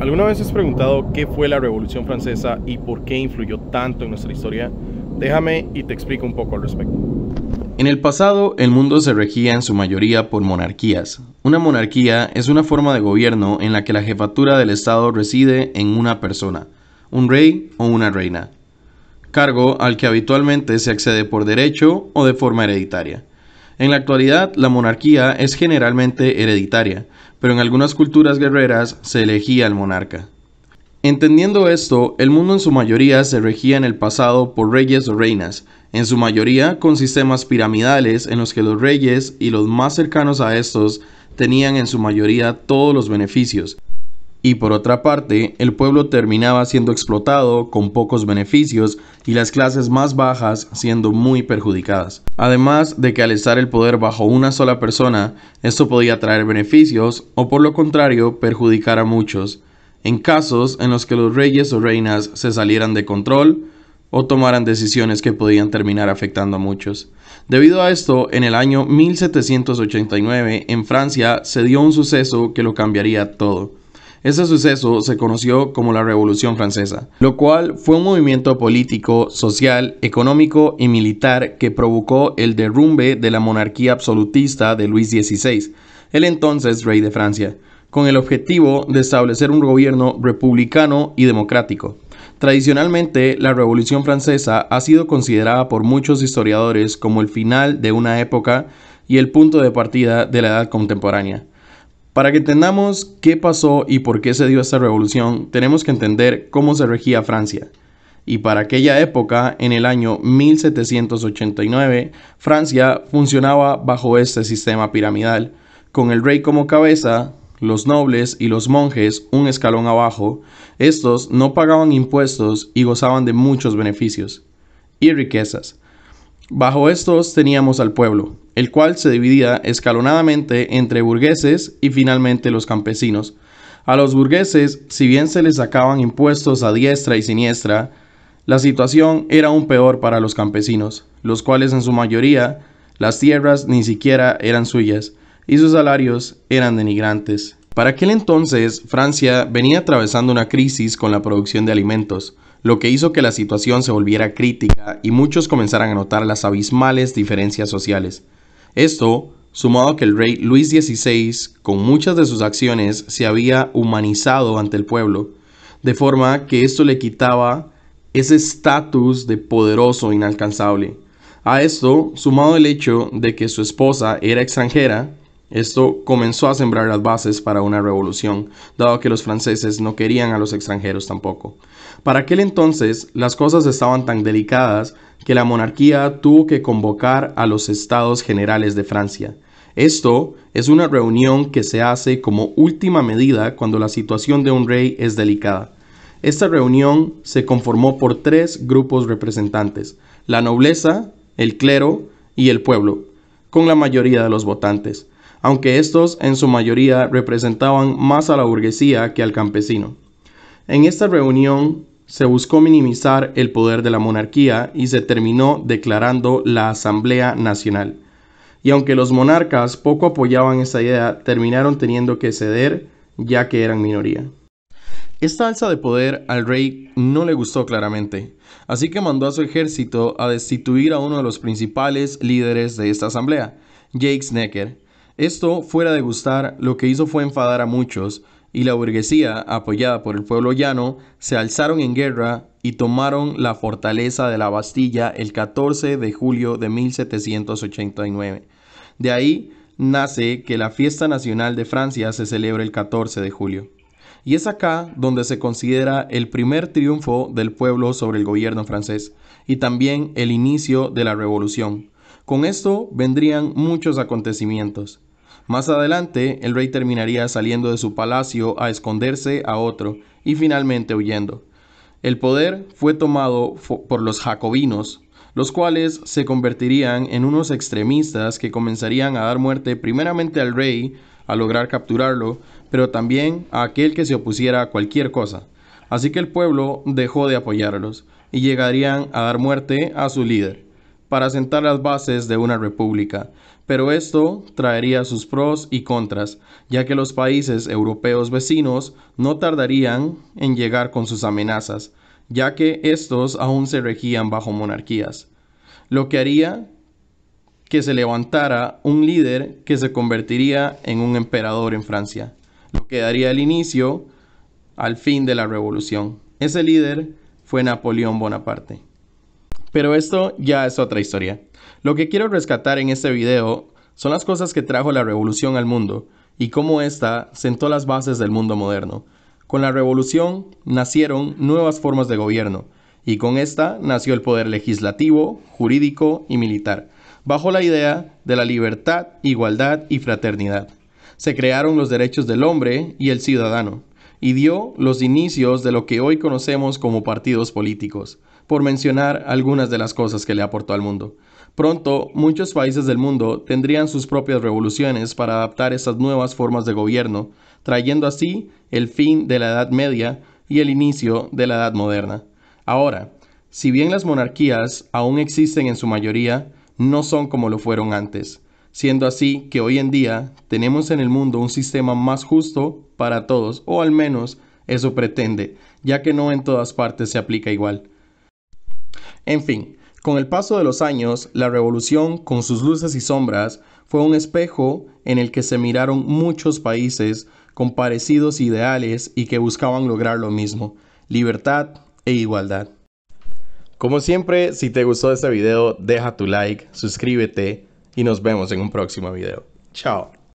¿Alguna vez has preguntado qué fue la Revolución Francesa y por qué influyó tanto en nuestra historia? Déjame y te explico un poco al respecto. En el pasado, el mundo se regía en su mayoría por monarquías. Una monarquía es una forma de gobierno en la que la jefatura del Estado reside en una persona, un rey o una reina, cargo al que habitualmente se accede por derecho o de forma hereditaria. En la actualidad, la monarquía es generalmente hereditaria, pero en algunas culturas guerreras se elegía al monarca. Entendiendo esto, el mundo en su mayoría se regía en el pasado por reyes o reinas, en su mayoría con sistemas piramidales en los que los reyes y los más cercanos a estos tenían en su mayoría todos los beneficios, y por otra parte, el pueblo terminaba siendo explotado con pocos beneficios y las clases más bajas siendo muy perjudicadas. Además de que al estar el poder bajo una sola persona, esto podía traer beneficios o por lo contrario perjudicar a muchos, en casos en los que los reyes o reinas se salieran de control o tomaran decisiones que podían terminar afectando a muchos. Debido a esto, en el año 1789 en Francia se dio un suceso que lo cambiaría todo. Ese suceso se conoció como la Revolución Francesa, lo cual fue un movimiento político, social, económico y militar que provocó el derrumbe de la monarquía absolutista de Luis XVI, el entonces rey de Francia, con el objetivo de establecer un gobierno republicano y democrático. Tradicionalmente, la Revolución Francesa ha sido considerada por muchos historiadores como el final de una época y el punto de partida de la edad contemporánea. Para que entendamos qué pasó y por qué se dio esta revolución, tenemos que entender cómo se regía Francia. Y para aquella época, en el año 1789, Francia funcionaba bajo este sistema piramidal, con el rey como cabeza, los nobles y los monjes un escalón abajo, estos no pagaban impuestos y gozaban de muchos beneficios y riquezas. Bajo estos teníamos al pueblo, el cual se dividía escalonadamente entre burgueses y finalmente los campesinos. A los burgueses, si bien se les sacaban impuestos a diestra y siniestra, la situación era aún peor para los campesinos, los cuales en su mayoría las tierras ni siquiera eran suyas y sus salarios eran denigrantes. Para aquel entonces, Francia venía atravesando una crisis con la producción de alimentos, lo que hizo que la situación se volviera crítica y muchos comenzaran a notar las abismales diferencias sociales. Esto, sumado a que el rey Luis XVI, con muchas de sus acciones, se había humanizado ante el pueblo, de forma que esto le quitaba ese estatus de poderoso inalcanzable. A esto, sumado el hecho de que su esposa era extranjera, esto comenzó a sembrar las bases para una revolución, dado que los franceses no querían a los extranjeros tampoco. Para aquel entonces, las cosas estaban tan delicadas que la monarquía tuvo que convocar a los estados generales de Francia. Esto es una reunión que se hace como última medida cuando la situación de un rey es delicada. Esta reunión se conformó por tres grupos representantes, la nobleza, el clero y el pueblo, con la mayoría de los votantes, aunque estos en su mayoría representaban más a la burguesía que al campesino. En esta reunión se buscó minimizar el poder de la monarquía y se terminó declarando la Asamblea Nacional. Y aunque los monarcas poco apoyaban esta idea, terminaron teniendo que ceder ya que eran minoría. Esta alza de poder al rey no le gustó claramente, así que mandó a su ejército a destituir a uno de los principales líderes de esta asamblea, Jake Snecker. Esto, fuera de gustar, lo que hizo fue enfadar a muchos, y la burguesía, apoyada por el pueblo llano, se alzaron en guerra y tomaron la fortaleza de la Bastilla el 14 de julio de 1789. De ahí nace que la fiesta nacional de Francia se celebra el 14 de julio. Y es acá donde se considera el primer triunfo del pueblo sobre el gobierno francés y también el inicio de la revolución. Con esto vendrían muchos acontecimientos. Más adelante, el rey terminaría saliendo de su palacio a esconderse a otro y finalmente huyendo. El poder fue tomado por los jacobinos, los cuales se convertirían en unos extremistas que comenzarían a dar muerte primeramente al rey, a lograr capturarlo, pero también a aquel que se opusiera a cualquier cosa. Así que el pueblo dejó de apoyarlos y llegarían a dar muerte a su líder, para sentar las bases de una república, pero esto traería sus pros y contras, ya que los países europeos vecinos no tardarían en llegar con sus amenazas, ya que estos aún se regían bajo monarquías, lo que haría que se levantara un líder que se convertiría en un emperador en Francia, lo que daría el inicio al fin de la revolución. Ese líder fue Napoleón Bonaparte. Pero esto ya es otra historia. Lo que quiero rescatar en este video son las cosas que trajo la revolución al mundo y cómo ésta sentó las bases del mundo moderno. Con la revolución nacieron nuevas formas de gobierno y con esta nació el poder legislativo, jurídico y militar, bajo la idea de la libertad, igualdad y fraternidad. Se crearon los derechos del hombre y el ciudadano y dio los inicios de lo que hoy conocemos como partidos políticos por mencionar algunas de las cosas que le aportó al mundo. Pronto, muchos países del mundo tendrían sus propias revoluciones para adaptar esas nuevas formas de gobierno, trayendo así el fin de la Edad Media y el inicio de la Edad Moderna. Ahora, si bien las monarquías aún existen en su mayoría, no son como lo fueron antes, siendo así que hoy en día tenemos en el mundo un sistema más justo para todos, o al menos eso pretende, ya que no en todas partes se aplica igual. En fin, con el paso de los años, la revolución, con sus luces y sombras, fue un espejo en el que se miraron muchos países con parecidos ideales y que buscaban lograr lo mismo, libertad e igualdad. Como siempre, si te gustó este video, deja tu like, suscríbete y nos vemos en un próximo video. Chao.